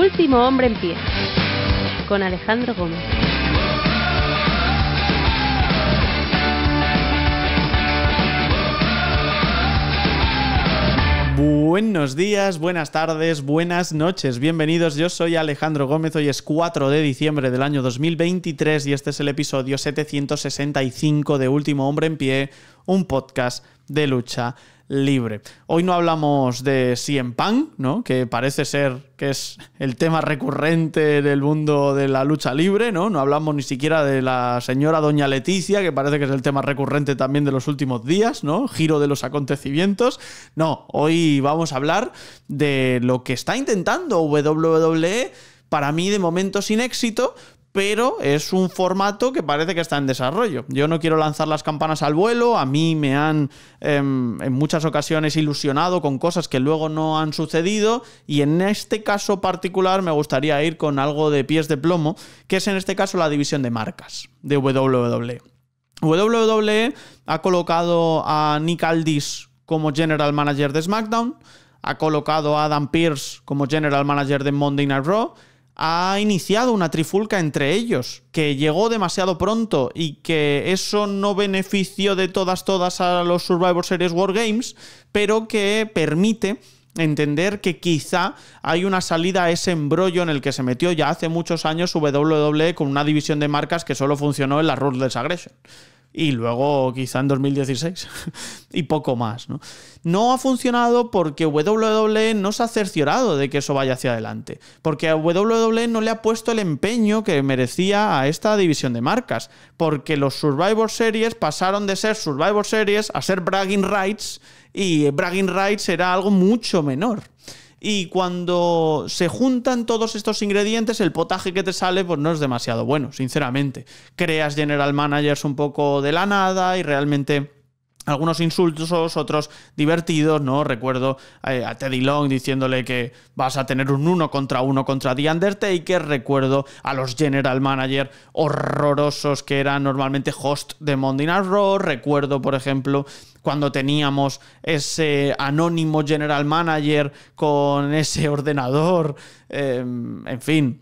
Último hombre en pie, con Alejandro Gómez. Buenos días, buenas tardes, buenas noches, bienvenidos. Yo soy Alejandro Gómez, hoy es 4 de diciembre del año 2023 y este es el episodio 765 de Último Hombre en Pie, un podcast de lucha libre. Hoy no hablamos de CM Punk, ¿no? que parece ser que es el tema recurrente del mundo de la lucha libre, ¿no? no hablamos ni siquiera de la señora doña Leticia, que parece que es el tema recurrente también de los últimos días, ¿no? giro de los acontecimientos. No, hoy vamos a hablar de lo que está intentando WWE para mí de momento sin éxito, pero es un formato que parece que está en desarrollo. Yo no quiero lanzar las campanas al vuelo, a mí me han em, en muchas ocasiones ilusionado con cosas que luego no han sucedido y en este caso particular me gustaría ir con algo de pies de plomo, que es en este caso la división de marcas de WWE. WWE ha colocado a Nick Aldis como General Manager de SmackDown, ha colocado a Adam Pierce como General Manager de Monday Night Raw, ha iniciado una trifulca entre ellos, que llegó demasiado pronto y que eso no benefició de todas todas a los Survivor Series Wargames, pero que permite entender que quizá hay una salida a ese embrollo en el que se metió ya hace muchos años WWE con una división de marcas que solo funcionó en la the Aggression y luego quizá en 2016 y poco más. ¿no? ha funcionado porque WWE no se ha cerciorado de que eso vaya hacia adelante, porque a WWE no le ha puesto el empeño que merecía a esta división de marcas, porque los Survivor Series pasaron de ser Survivor Series a ser Bragging Rights y Bragging Rights era algo mucho menor y cuando se juntan todos estos ingredientes, el potaje que te sale pues no es demasiado bueno, sinceramente. Creas general managers un poco de la nada y realmente algunos insultos, otros divertidos, ¿no? Recuerdo eh, a Teddy Long diciéndole que vas a tener un uno contra uno contra The Undertaker, recuerdo a los general manager horrorosos que eran normalmente host de Monday Night Raw, recuerdo por ejemplo cuando teníamos ese anónimo general manager con ese ordenador, em, en fin.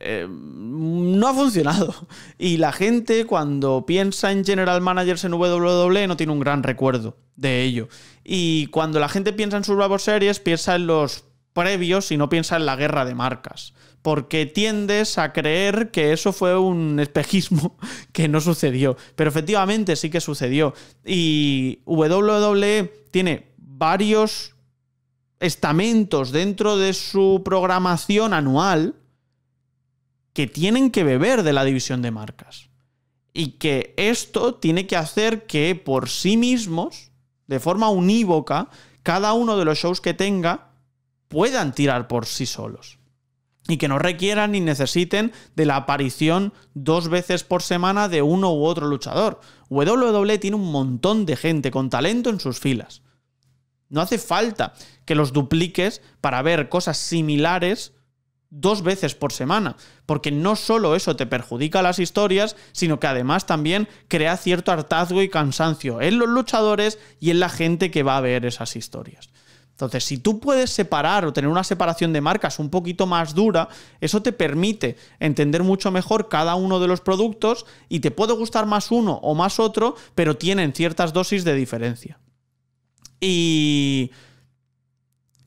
Eh, no ha funcionado. Y la gente cuando piensa en general managers en WWE no tiene un gran recuerdo de ello. Y cuando la gente piensa en sus nuevos Series, piensa en los previos y no piensa en la guerra de marcas. Porque tiendes a creer que eso fue un espejismo que no sucedió. Pero efectivamente sí que sucedió. Y WWE tiene varios estamentos dentro de su programación anual que tienen que beber de la división de marcas. Y que esto tiene que hacer que por sí mismos, de forma unívoca, cada uno de los shows que tenga puedan tirar por sí solos. Y que no requieran ni necesiten de la aparición dos veces por semana de uno u otro luchador. WWE tiene un montón de gente con talento en sus filas. No hace falta que los dupliques para ver cosas similares dos veces por semana, porque no solo eso te perjudica las historias, sino que además también crea cierto hartazgo y cansancio en los luchadores y en la gente que va a ver esas historias. Entonces, si tú puedes separar o tener una separación de marcas un poquito más dura, eso te permite entender mucho mejor cada uno de los productos y te puede gustar más uno o más otro, pero tienen ciertas dosis de diferencia. Y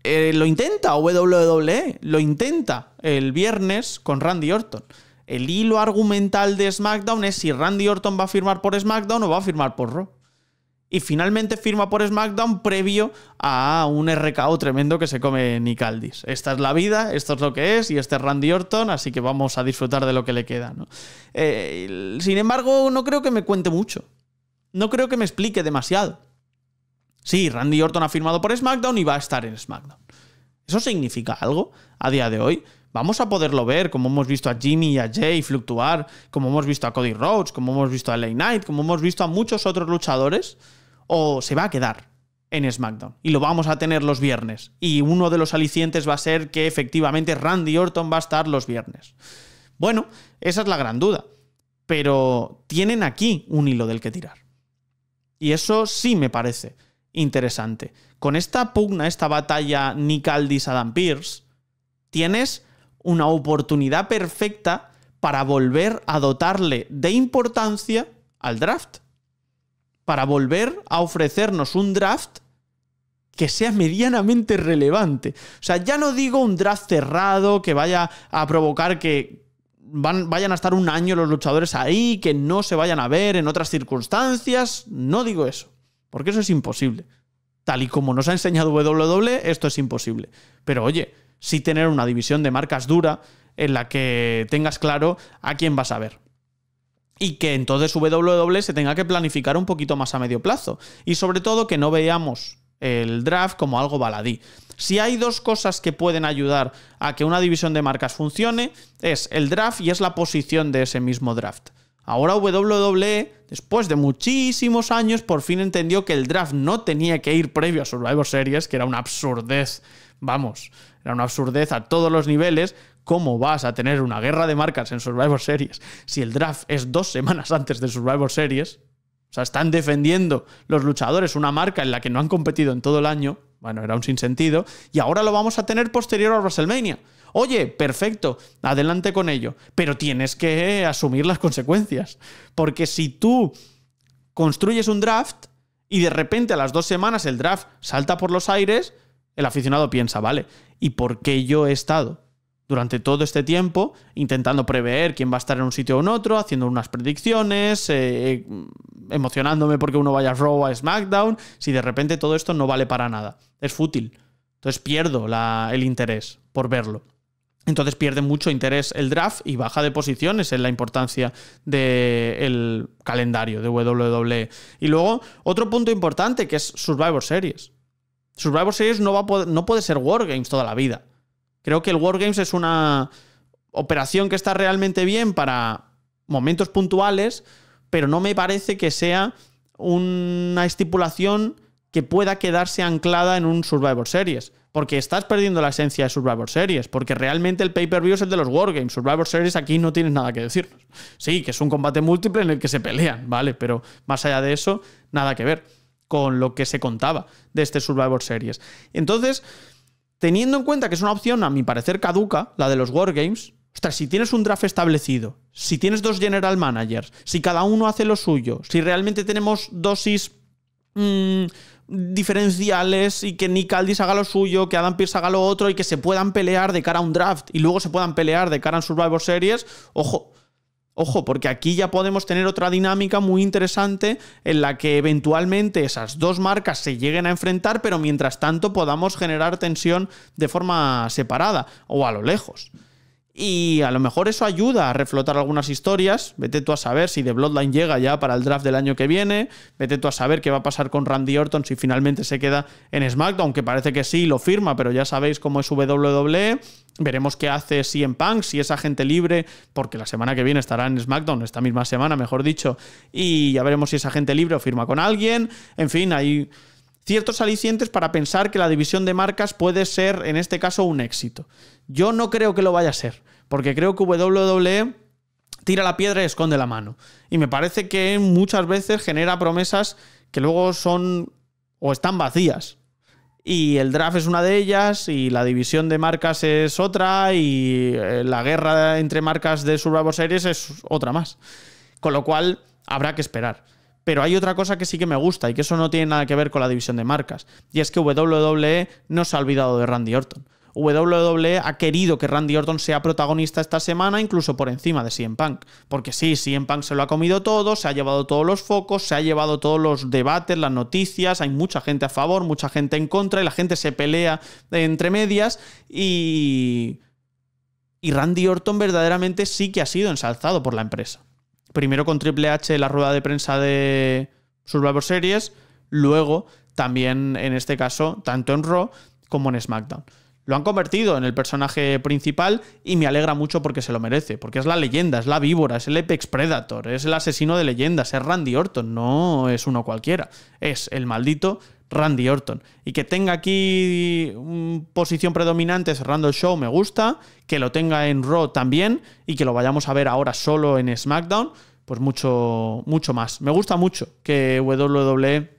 eh, lo intenta WWE, lo intenta el viernes con Randy Orton. El hilo argumental de SmackDown es si Randy Orton va a firmar por SmackDown o va a firmar por Raw. Y finalmente firma por SmackDown previo a un RKO tremendo que se come Nick Aldis. Esta es la vida, esto es lo que es y este es Randy Orton, así que vamos a disfrutar de lo que le queda. Eh, sin embargo, no creo que me cuente mucho. No creo que me explique demasiado. Sí, Randy Orton ha firmado por SmackDown y va a estar en SmackDown. ¿Eso significa algo a día de hoy? Vamos a poderlo ver, como hemos visto a Jimmy y a Jay fluctuar, como hemos visto a Cody Rhodes, como hemos visto a LA Knight, como hemos visto a muchos otros luchadores, o se va a quedar en SmackDown y lo vamos a tener los viernes. Y uno de los alicientes va a ser que efectivamente Randy Orton va a estar los viernes. Bueno, esa es la gran duda, pero tienen aquí un hilo del que tirar. Y eso sí me parece interesante. Con esta pugna, esta batalla nicaldis adam Pierce, tienes una oportunidad perfecta para volver a dotarle de importancia al draft. Para volver a ofrecernos un draft que sea medianamente relevante. O sea, ya no digo un draft cerrado que vaya a provocar que vayan a estar un año los luchadores ahí, que no se vayan a ver en otras circunstancias. No digo eso. Porque eso es imposible. Tal y como nos ha enseñado WWE, esto es imposible. Pero oye, sí tener una división de marcas dura en la que tengas claro a quién vas a ver. Y que entonces WWE se tenga que planificar un poquito más a medio plazo. Y sobre todo que no veamos el draft como algo baladí. Si hay dos cosas que pueden ayudar a que una división de marcas funcione, es el draft y es la posición de ese mismo draft. Ahora WWE, después de muchísimos años, por fin entendió que el draft no tenía que ir previo a Survivor Series, que era una absurdez, vamos, era una absurdez a todos los niveles. ¿Cómo vas a tener una guerra de marcas en Survivor Series si el draft es dos semanas antes de Survivor Series? O sea, están defendiendo los luchadores una marca en la que no han competido en todo el año. Bueno, era un sinsentido. Y ahora lo vamos a tener posterior a WrestleMania. Oye, perfecto, adelante con ello, pero tienes que asumir las consecuencias, porque si tú construyes un draft y de repente a las dos semanas el draft salta por los aires, el aficionado piensa, vale, ¿y por qué yo he estado durante todo este tiempo intentando prever quién va a estar en un sitio o en otro, haciendo unas predicciones, eh, eh, emocionándome porque uno vaya a Raw a SmackDown, si de repente todo esto no vale para nada? Es fútil. Entonces pierdo el interés por verlo. Entonces pierde mucho interés el draft y baja de posiciones en la importancia del calendario de WWE. Y luego, otro punto importante que es Survivor Series. Survivor Series no, va no puede ser Wargames toda la vida. Creo que el Wargames es una operación que está realmente bien para momentos puntuales, pero no me parece que sea una estipulación que pueda quedarse anclada en un Survivor Series porque estás perdiendo la esencia de Survivor Series, porque realmente el pay-per-view es el de los Wargames. Survivor Series aquí no tienes nada que decirnos. Sí, que es un combate múltiple en el que se pelean, ¿vale? Pero más allá de eso, nada que ver con lo que se contaba de este Survivor Series. Entonces, teniendo en cuenta que es una opción, a mi parecer, caduca, la de los Wargames, sea, si tienes un draft establecido, si tienes dos general managers, si cada uno hace lo suyo, si realmente tenemos dosis Mm, diferenciales y que Nick Aldis haga lo suyo, que Adam Pierce haga lo otro y que se puedan pelear de cara a un draft y luego se puedan pelear de cara a un Survivor Series, ojo. Ojo, porque aquí ya podemos tener otra dinámica muy interesante en la que eventualmente esas dos marcas se lleguen a enfrentar, pero mientras tanto podamos generar tensión de forma separada o a lo lejos. Y a lo mejor eso ayuda a reflotar algunas historias. Vete tú a saber si The Bloodline llega ya para el draft del año que viene. Vete tú a saber qué va a pasar con Randy Orton si finalmente se queda en SmackDown, que parece que sí, lo firma, pero ya sabéis cómo es WWE. Veremos qué hace en Punk, si es agente libre, porque la semana que viene estará en SmackDown, esta misma semana, mejor dicho. Y ya veremos si esa agente libre o firma con alguien. En fin, hay ciertos alicientes para pensar que la división de marcas puede ser, en este caso, un éxito. Yo no creo que lo vaya a ser porque creo que WWE tira la piedra y esconde la mano. Y me parece que muchas veces genera promesas que luego son o están vacías. Y el draft es una de ellas, y la división de marcas es otra, y eh, la guerra entre marcas de Survivor Series es otra más. Con lo cual, habrá que esperar. Pero hay otra cosa que sí que me gusta y que eso no tiene nada que ver con la división de marcas. Y es que WWE no se ha olvidado de Randy Orton. WWE ha querido que Randy Orton sea protagonista esta semana, incluso por encima de CM Punk. Porque sí, CM Punk se lo ha comido todo, se ha llevado todos los focos, se ha llevado todos los debates, las noticias, hay mucha gente a favor, mucha gente en contra, y la gente se pelea entre medias. Y. Y Randy Orton verdaderamente sí que ha sido ensalzado por la empresa. Primero con Triple H la rueda de prensa de Survivor Series, luego también en este caso, tanto en Raw como en SmackDown. Lo han convertido en el personaje principal y me alegra mucho porque se lo merece, porque es la leyenda, es la víbora, es el Apex Predator, es el asesino de leyendas, es Randy Orton, no es uno cualquiera, es el maldito Randy Orton. Y que tenga aquí posición predominante cerrando el show me gusta, que lo tenga en Raw también y que lo vayamos a ver ahora solo en SmackDown, pues mucho, mucho más. Me gusta mucho que WWE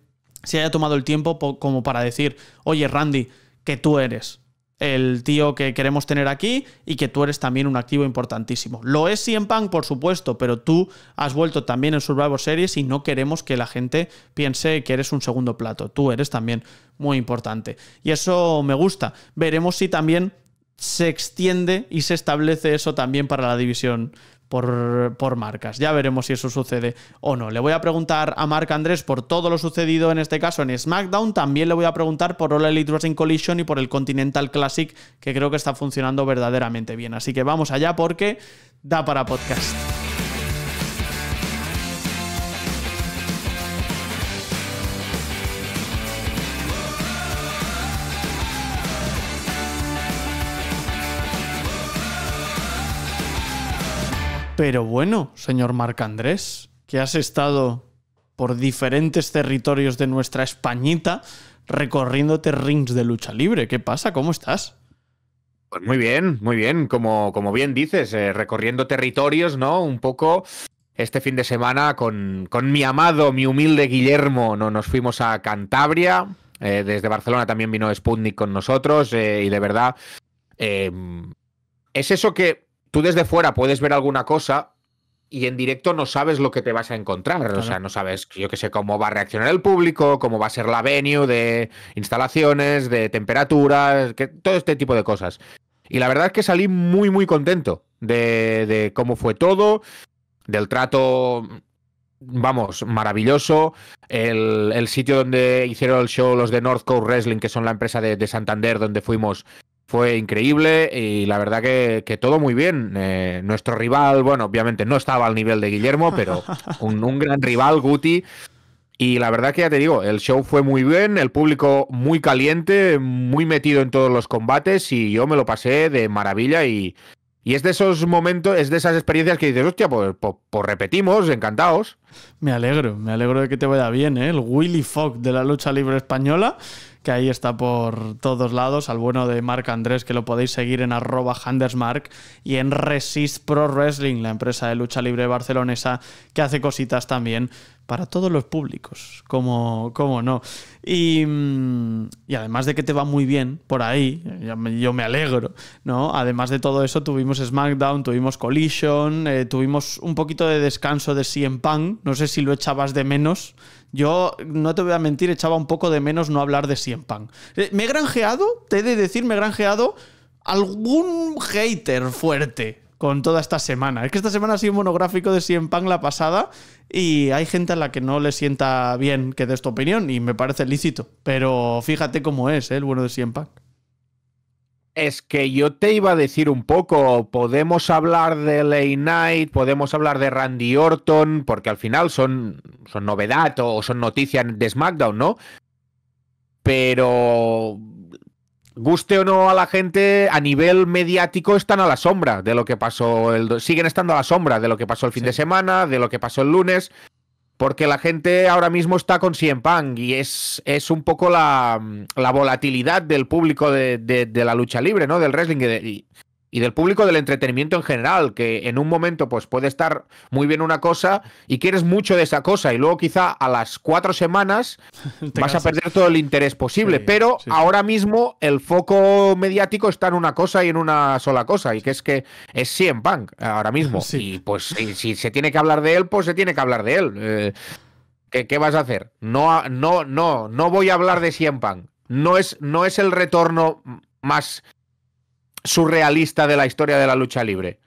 se haya tomado el tiempo como para decir, oye Randy, que tú eres el tío que queremos tener aquí y que tú eres también un activo importantísimo. Lo es CM por supuesto, pero tú has vuelto también en Survivor Series y no queremos que la gente piense que eres un segundo plato. Tú eres también muy importante. Y eso me gusta. Veremos si también se extiende y se establece eso también para la división por, marcas. Ya veremos si eso sucede o no. Le voy a preguntar a Marc Andrés por todo lo sucedido en este caso en SmackDown. También le voy a preguntar por All Elite Wrestling Collision y por el Continental Classic, que creo que está funcionando verdaderamente bien. Así que vamos allá porque da para podcast. Pero bueno, señor Marc Andrés, que has estado por diferentes territorios de nuestra Españita recorriéndote rings de lucha libre. ¿Qué pasa? ¿Cómo estás? Pues muy bien, muy bien. Como, como bien dices, eh, recorriendo territorios, ¿no? Un poco este fin de semana con, con, mi amado, mi humilde Guillermo, ¿no? nos fuimos a Cantabria. Eh, desde Barcelona también vino Sputnik con nosotros eh, y de verdad es eso que tú desde fuera puedes ver alguna cosa y en directo no sabes lo que te vas a encontrar. O sea, no sabes, yo qué sé, cómo va a reaccionar el público, cómo va a ser la venue de instalaciones, de temperaturas, que, todo este tipo de cosas. Y la verdad es que salí muy, muy contento de, cómo fue todo, del trato vamos, maravilloso. El, sitio donde hicieron el show los de North Coast Wrestling, que son la empresa de Santander, donde fuimos, fue increíble y la verdad que, todo muy bien. Eh, nuestro rival, bueno, obviamente no estaba al nivel de Guillermo, pero un, un gran rival, Guti. Y la verdad que ya te digo, el show fue muy bien, el público muy caliente, muy metido en todos los combates y yo me lo pasé de maravilla y, y es de esos momentos, es de esas experiencias que dices, hostia, pues, pues, pues repetimos, encantados. Me alegro, me alegro de que te vaya bien, ¿eh? El Willy Fogg de la lucha libre española, que ahí está por todos lados, al bueno de Marc Andrés, que lo podéis seguir en arroba HandersMark y en Resist Pro Wrestling, la empresa de lucha libre barcelonesa, que hace cositas también para todos los públicos, como, no. Mm, y, además de que te va muy bien por ahí, yo me alegro, ¿no? Además de todo eso, tuvimos SmackDown, tuvimos Collision, eh, tuvimos un poquito de descanso de 100 Punk, no sé si lo echabas de menos. Yo, no te voy a mentir, echaba un poco de menos no hablar de 100 Punk. Eh, me he granjeado, te he de decir, me he granjeado algún hater fuerte con toda esta semana. Es que esta semana ha sido un monográfico de CM Punk la pasada y hay gente a la que no le sienta bien que dé esta opinión y me parece lícito. Pero fíjate cómo es ¿eh? el bueno de CM Punk. Es que yo te iba a decir un poco, podemos hablar de Late Night, podemos hablar de Randy Orton, porque al final son, son novedad o son noticias de SmackDown, ¿no? Pero guste o no a la gente, a nivel mediático están a la sombra de lo que pasó el siguen estando a la sombra de lo que pasó el fin de semana, de lo que pasó el lunes, porque la gente ahora mismo está con Cien Pang y es, es un poco la, la volatilidad del público de, de, la lucha libre, ¿no? Del wrestling y del público del entretenimiento en general, que en un momento pues puede estar muy bien una cosa y quieres mucho de esa cosa y luego quizá a las cuatro semanas vas a perder todo el interés posible, pero ahora mismo el foco mediático está en una cosa y en una sola cosa y que es que es 100 Punk ahora mismo y pues si se tiene que hablar de él, pues se tiene que hablar de él. Eh, ¿qué, vas a hacer? No, no, no, no voy a hablar de 100 Punk. No es, no es el retorno más surrealista de la historia de la lucha libre.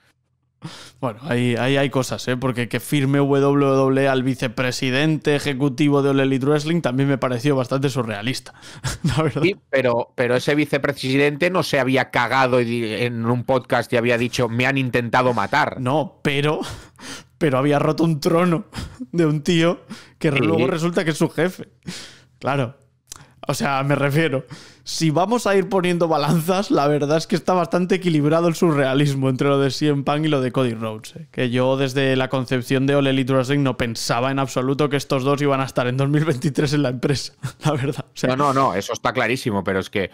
Bueno, ahí, hay cosas, ¿eh? porque que firme WWE al vicepresidente ejecutivo de All Elite Wrestling también me pareció bastante surrealista. pero, pero ese vicepresidente no se había cagado en un podcast y había dicho, me han intentado matar. No, pero, pero había roto un trono de un tío que luego resulta que es su jefe. Claro. O sea, me refiero, si vamos a ir poniendo balanzas, la verdad es que está bastante equilibrado el surrealismo entre lo de CM Punk y lo de Cody Rhodes. Eh. Que yo desde la concepción de Ole Elite no pensaba en absoluto que estos dos iban a estar en 2023 en la empresa, la verdad. no, no, no, eso está clarísimo, pero es que...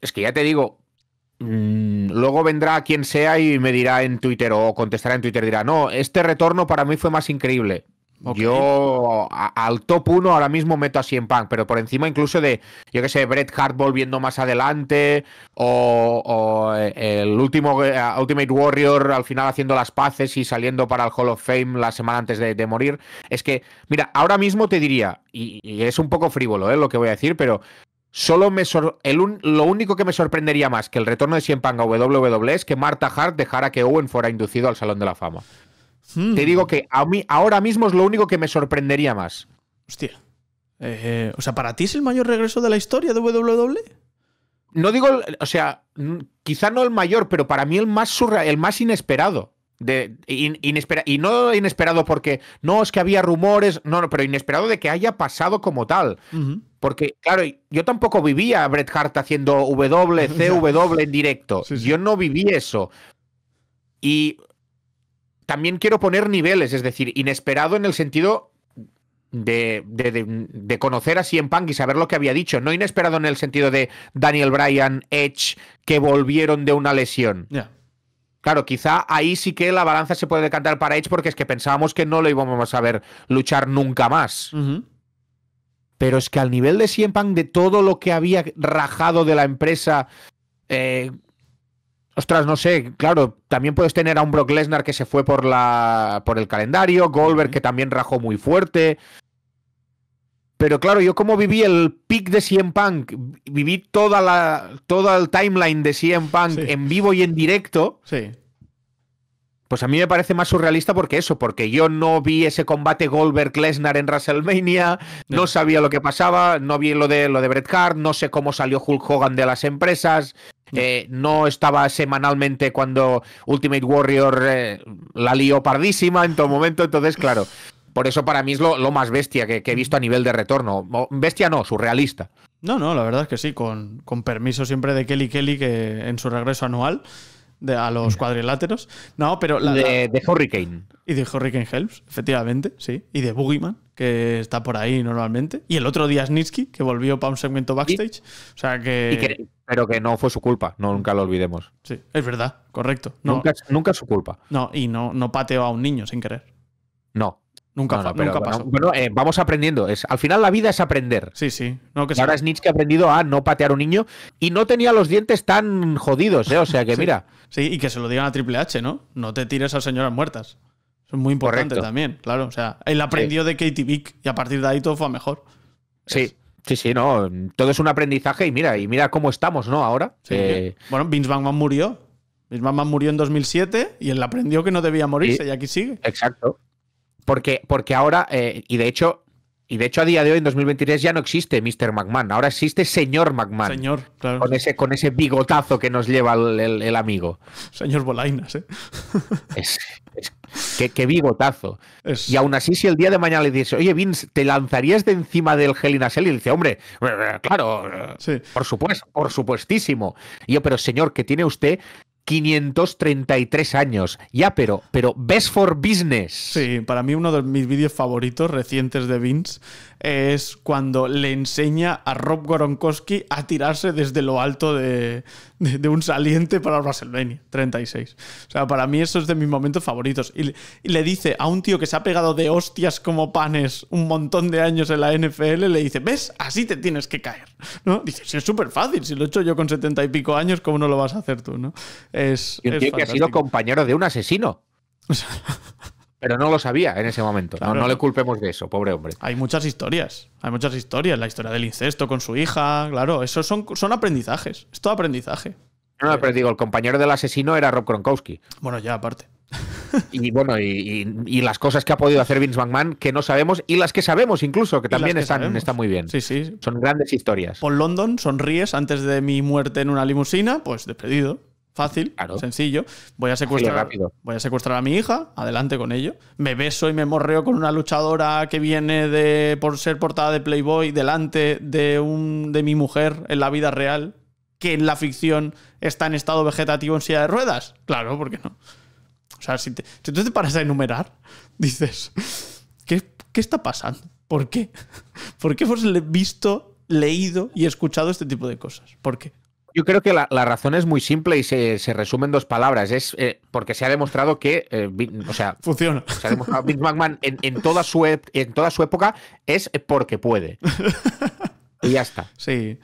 Es que ya te digo, mm, Luego vendrá quien sea y me dirá en Twitter o contestará en Twitter, dirá, no, este retorno para mí fue más increíble. Yo al top 1 ahora mismo meto a Cien Punk, pero por encima incluso de, yo que sé, Bret Hart volviendo más adelante, o, eh, el último eh, Ultimate Warrior al final haciendo las paces y saliendo para el Hall of Fame la semana antes de, morir. Es que, mira, ahora mismo te diría, y, es un poco frívolo eh, lo que voy a decir, pero Solo me el lo único que me sorprendería más que el retorno de Cien Punk a WWE es que Marta Hart dejara que Owen fuera inducido al Salón de la Fama. Hmm. Te digo que a mí ahora mismo es lo único que me sorprendería más. Hostia. Eh, o sea, ¿para ti es el mayor regreso de la historia de WWE? No digo, o sea, quizá no el mayor, pero para mí el más surreal, el más inesperado. De, y no inesperado porque no es que había rumores, no, pero inesperado de que haya pasado como tal. Porque, claro, yo tampoco vivía a Bret Hart haciendo WCW en directo. Yo no viví eso. Y también quiero poner niveles, es decir, inesperado en el sentido de, conocer a Cien Punk y saber lo que había dicho. No inesperado en el sentido de Daniel Bryan, Edge, que volvieron de una lesión. Claro, quizá ahí sí que la balanza se puede decantar para Edge porque es que pensábamos que no lo íbamos a ver luchar nunca más. Pero es que al nivel de Cien de todo lo que había rajado de la empresa, eh, Ostras, no sé, claro, también puedes tener a un Brock Lesnar que se fue por la por el calendario, Goldberg que también rajó muy fuerte. Pero claro, yo como viví el pick de CM Punk, viví toda la toda el timeline de CM Punk en vivo y en directo. Sí. Pues a mí me parece más surrealista porque eso, porque yo no vi ese combate Goldberg-Lesnar en WrestleMania, no. no sabía lo que pasaba, no vi lo de, lo de Bret Hart, no sé cómo salió Hulk Hogan de las empresas, eh, no. estaba semanalmente cuando Ultimate Warrior eh, la lió pardísima en todo momento, entonces, claro. Por eso para mí es lo, más bestia que, he visto a nivel de retorno. Bestia no, surrealista. No, no, la verdad es que sí, con, permiso siempre de Kelly Kelly que en su regreso anual a los mm. cuadriláteros. No, pero... De, Hurricane. Y de Hurricane Helms, efectivamente, sí. Y de Boogeyman, que está por ahí normalmente. Y el otro día Snitsky, que volvió para un segmento backstage. o sea que pero que no fue su culpa, no, mm. nunca lo olvidemos. Sí, es verdad, correcto. nunca, es su culpa. No, y no, no pateó a un niño sin querer. No. Nunca, no, pero, Bueno, eh, vamos aprendiendo. Es, al final la vida es aprender. Sí, sí. Ahora es Nietzsche que ha aprendido a no patear a un niño y no tenía los dientes tan jodidos, ¿eh? O sea que mira. Sí, y que se lo digan a Triple H, ¿no? No te tires a señoras muertas. es muy importante también, claro. O sea, él aprendió de Katie Vick y a partir de ahí todo fue a mejor. Sí, Sí, sí, no. Todo es un aprendizaje y mira, y mira cómo estamos, ¿no? Ahora. Eh, bueno, Vince McMahon murió. Vince McMahon murió en 2007 y él aprendió que no debía morirse y, aquí sigue. Exacto. Porque, porque ahora, eh, y de hecho, y de hecho, a día de hoy, en 2023, ya no existe Mr. McMahon. Ahora existe señor McMahon. Señor, claro. Con ese, con ese bigotazo que nos lleva el, amigo. Señor Bolainas, ¿eh? qué, bigotazo. Y aún así, si el día de mañana le dices, oye, Vince, ¿te lanzarías de encima del Gelinasel? Y dice, hombre, eh, eh, claro, eh, por supuesto, por supuestísimo. yo, pero señor, qué tiene usted 533 años. Ya, pero, pero Best for Business. Sí, para mí uno de mis vídeos favoritos recientes de Vince es cuando le enseña a Rob Goronkowski a tirarse desde lo alto de, un saliente para WrestleMania 36. O sea, para mí eso es de mis momentos favoritos. Y, le dice a un tío que se ha pegado de hostias como panes un montón de años en la NFL, le dice, ves, así te tienes que caer. ¿No? Dice, si es súper fácil, si lo he hecho yo con setenta y pico años, ¿cómo no lo vas a hacer tú? ¿no? Es, y un tío que ha sido compañero de un asesino. Pero no lo sabía en ese momento. No, le culpemos de eso, pobre hombre. Hay muchas historias. Hay muchas historias. La historia del incesto con su hija, claro. Eso son, son aprendizajes. Es todo aprendizaje. No, pero digo, el compañero del asesino era Rob Kronkowski. Bueno, ya aparte. Y bueno, y, las cosas que ha podido hacer Vince McMahon que no sabemos y las que sabemos incluso, que también están, muy bien. Sí, sí. Son grandes historias. por London, sonríes antes de mi muerte en una limusina, pues despedido. Fácil, sencillo. Voy a secuestrar. Voy a secuestrar a mi hija, adelante con ello. Me beso y me morreo con una luchadora que viene de por ser portada de Playboy delante de un de mi mujer en la vida real, que en la ficción está en estado vegetativo en silla de ruedas. Claro, ¿por qué no? O sea, si, te, tú te paras a enumerar, dices, ¿qué, qué está pasando? ¿Por qué? ¿Por qué hemos visto, leído y escuchado este tipo de cosas? ¿Por qué? yo creo que la, razón es muy simple y se, se resume en dos palabras. Es eh, porque se ha demostrado que, eh, o sea, funciona. Se ha demostrado Vince McMahon en, toda su en toda su época es porque puede. y ya está. Sí.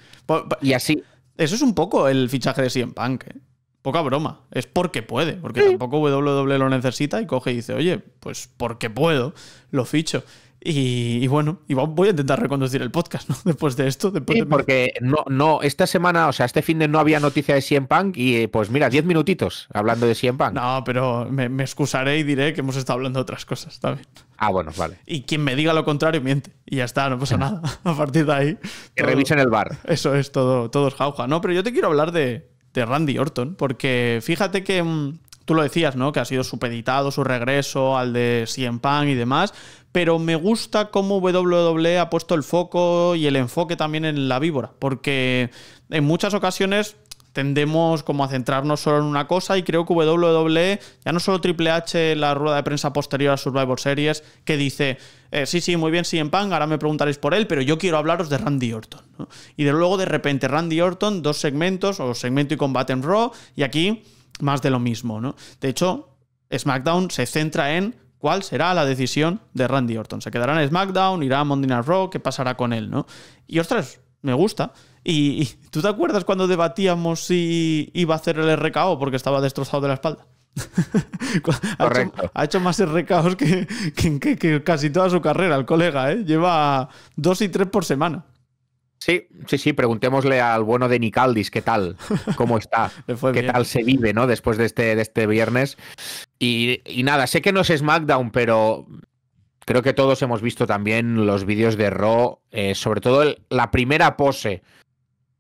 Y así. Eso es un poco el fichaje de CM Punk. ¿eh? Poca broma. Es porque puede. Porque tampoco WWE lo necesita y coge y dice, oye, pues porque puedo, lo ficho. Y, bueno, voy a intentar reconducir el podcast, ¿no? Después de esto. Después sí, porque no, no, esta semana, o sea, este fin de no había noticia de 100 Punk y eh, pues mira, 10 minutitos hablando de 100 Punk. No, pero me, excusaré y diré que hemos estado hablando de otras cosas, también. Ah, bueno, vale. Y quien me diga lo contrario miente. Y ya está, no pasa nada. a partir de ahí. Que revisen el bar. Eso es, todo, todo es jauja. No, pero yo te quiero hablar de, Randy Orton, porque fíjate que. Mm, tú lo decías, ¿no? Que ha sido supeditado su regreso al de 100 Punk y demás pero me gusta cómo WWE ha puesto el foco y el enfoque también en la víbora, porque en muchas ocasiones tendemos como a centrarnos solo en una cosa y creo que WWE, ya no solo Triple H, la rueda de prensa posterior a Survivor Series, que dice, eh, sí, sí, muy bien, sí, en Pang, ahora me preguntaréis por él, pero yo quiero hablaros de Randy Orton. Y de luego de repente Randy Orton, dos segmentos, o segmento y combate en Raw, y aquí más de lo mismo. ¿no? De hecho, SmackDown se centra en cuál será la decisión de Randy Orton. ¿Se quedará en SmackDown? ¿Irá a Monday Night Raw? ¿Qué pasará con él? ¿no? Y ostras, me gusta. Y, tú te acuerdas cuando debatíamos si iba a hacer el RKO porque estaba destrozado de la espalda? ha, hecho, ha, hecho, más RKOs que, que, casi toda su carrera el colega, ¿eh? Lleva dos y tres por semana. Sí, sí, sí, preguntémosle al bueno de Nicaldis qué tal, cómo está, qué tal se vive, ¿no? Después de este, de este viernes. Y, nada, sé que no es SmackDown, pero creo que todos hemos visto también los vídeos de Raw, eh, sobre todo la primera pose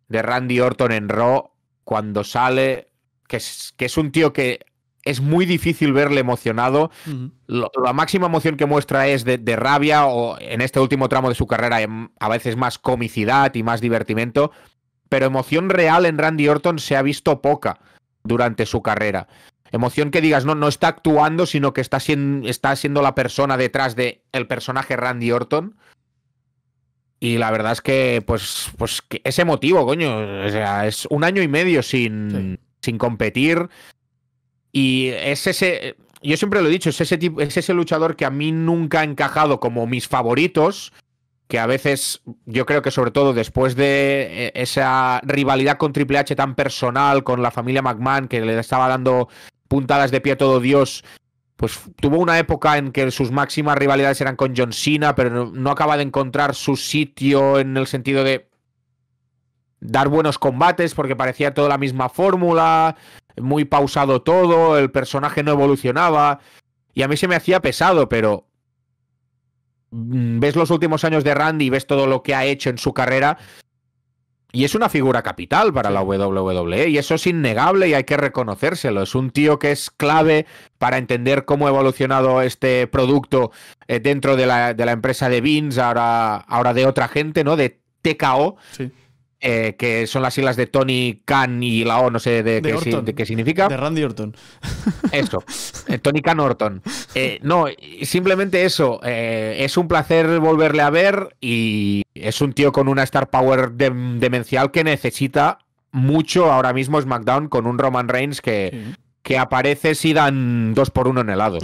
de Randy Orton en Raw, cuando sale, que que es un tío que es muy difícil verle emocionado. la máxima emoción que muestra es de, rabia o en este último tramo de su carrera em, a veces más comicidad y más divertimento, pero emoción real en Randy Orton se ha visto poca durante su carrera. Emoción que digas, no, no está actuando, sino que está, siendo, está siendo la persona detrás del el personaje Randy Orton. Y la verdad es que, pues, pues es emotivo, coño. O sea, es un año y medio sin, sin competir, y es ese, yo siempre lo he dicho, es ese, tipo, es ese luchador que a mí nunca ha encajado como mis favoritos, que a veces yo creo que sobre todo después de eh, esa rivalidad con Triple H tan personal, con la familia McMahon, que le estaba dando puntadas de pie a todo Dios, pues tuvo una época en que sus máximas rivalidades eran con John Cena, pero no acaba de encontrar su sitio en el sentido de dar buenos combates, porque parecía toda la misma fórmula, muy pausado todo, el personaje no evolucionaba y a mí se me hacía pesado, pero mm, ves los últimos años de Randy y ves todo lo que ha hecho en su carrera y es una figura capital para la WWE y eso es innegable y hay que reconocérselo. Es un tío que es clave para entender cómo ha evolucionado este producto eh, dentro de la, empresa de Vince, ahora, ahora de otra gente, ¿no? De TKO. Eh, que son las siglas de Tony Khan y la O, no sé de, qué, significa. De Randy Orton. Eso, eh, Tony Khan Orton. Eh, no, simplemente eso, es un placer volverle a ver y es un tío con una star power demencial que necesita mucho ahora mismo SmackDown con un Roman Reigns que... que aparece si dan dos por uno en helado.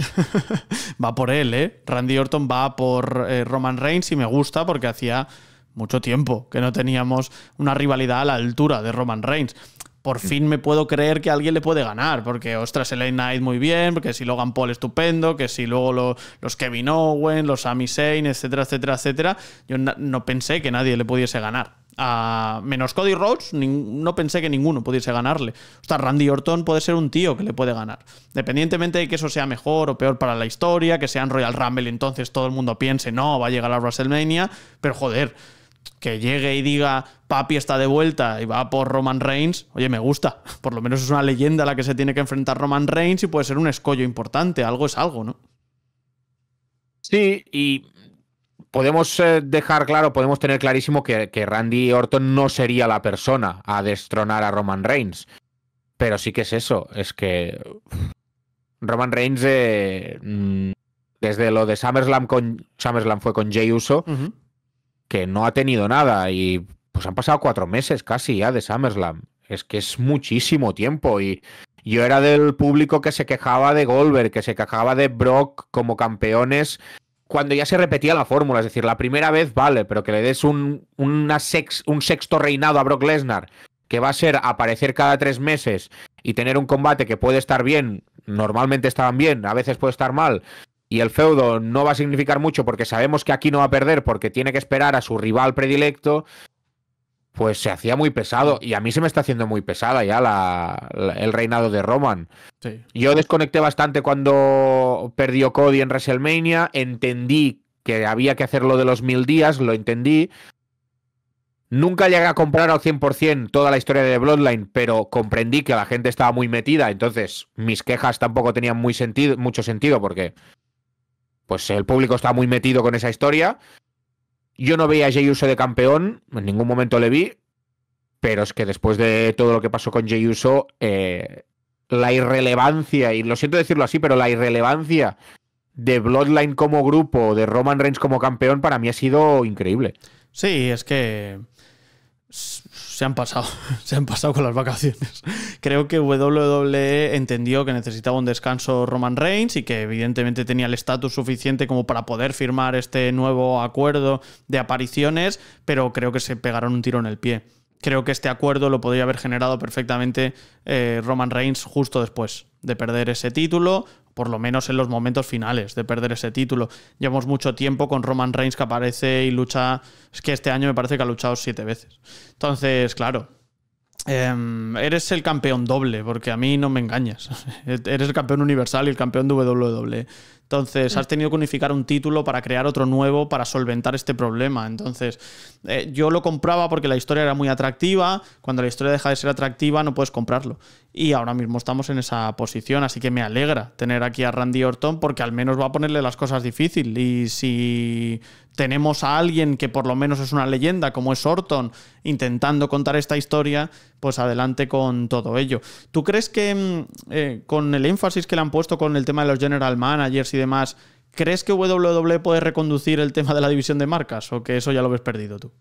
va por él, ¿eh? Randy Orton va por Roman Reigns y me gusta porque hacía mucho tiempo que no teníamos una rivalidad a la altura de Roman Reigns. Por fin me puedo creer que alguien le puede ganar, porque ostras, el Knight muy bien, porque si Logan Paul estupendo, que si luego los Kevin Owen, los Sami Zayn, etcétera, etcétera, etcétera. Yo no pensé que nadie le pudiese ganar. A menos Cody Rhodes, no pensé que ninguno pudiese ganarle. sea, Randy Orton puede ser un tío que le puede ganar. Dependientemente de que eso sea mejor o peor para la historia, que sea en Royal Rumble, entonces todo el mundo piense, no, va a llegar a WrestleMania, pero joder que llegue y diga, papi está de vuelta y va por Roman Reigns, oye, me gusta. Por lo menos es una leyenda a la que se tiene que enfrentar Roman Reigns y puede ser un escollo importante, algo es algo, ¿no? Sí, y podemos eh, dejar claro, podemos tener clarísimo que, Randy Orton no sería la persona a destronar a Roman Reigns. Pero sí que es eso, es que Roman Reigns, eh, mm, desde lo de SummerSlam, con, SummerSlam fue con Jay Uso, que no ha tenido nada y pues han pasado cuatro meses casi ya de SummerSlam. Es que es muchísimo tiempo y yo era del público que se quejaba de Goldberg, que se quejaba de Brock como campeones cuando ya se repetía la fórmula. Es decir, la primera vez vale, pero que le des un, un sexto reinado a Brock Lesnar, que va a ser aparecer cada tres meses y tener un combate que puede estar bien, normalmente estaban bien, a veces puede estar mal, y el feudo no va a significar mucho porque sabemos que aquí no va a perder porque tiene que esperar a su rival predilecto, pues se hacía muy pesado. Y a mí se me está haciendo muy pesada ya la, el reinado de Roman. Sí. Yo desconecté bastante cuando perdió Cody en WrestleMania. Entendí que había que hacer lo de los mil días, lo entendí. Nunca llegué a comprar al 100% toda la historia de Bloodline, pero comprendí que la gente estaba muy metida, entonces mis quejas tampoco tenían muy sentido, mucho sentido porque pues el público está muy metido con esa historia. Yo no veía a Jey Uso de campeón, en ningún momento le vi, pero es que después de todo lo que pasó con Jey Uso, eh, la irrelevancia, y lo siento decirlo así, pero la irrelevancia de Bloodline como grupo, de Roman Reigns como campeón, para mí ha sido increíble. Sí, es que se han pasado, se han pasado con las vacaciones. Creo que WWE entendió que necesitaba un descanso Roman Reigns y que evidentemente tenía el estatus suficiente como para poder firmar este nuevo acuerdo de apariciones, pero creo que se pegaron un tiro en el pie creo que este acuerdo lo podría haber generado perfectamente eh, Roman Reigns justo después de perder ese título, por lo menos en los momentos finales de perder ese título. Llevamos mucho tiempo con Roman Reigns que aparece y lucha, es que este año me parece que ha luchado siete veces. Entonces, claro, em, eres el campeón doble, porque a mí no me engañas. eres el campeón universal y el campeón de WWE. Entonces, mm. has tenido que unificar un título para crear otro nuevo para solventar este problema. Entonces, eh, yo lo compraba porque la historia era muy atractiva. Cuando la historia deja de ser atractiva, no puedes comprarlo. Y ahora mismo estamos en esa posición, así que me alegra tener aquí a Randy Orton porque al menos va a ponerle las cosas difícil. Y si tenemos a alguien que por lo menos es una leyenda, como es Orton, intentando contar esta historia, pues adelante con todo ello. ¿Tú crees que mm, eh, con el énfasis que le han puesto con el tema de los general managers y demás, ¿crees que WWE puede reconducir el tema de la división de marcas o que eso ya lo ves perdido tú?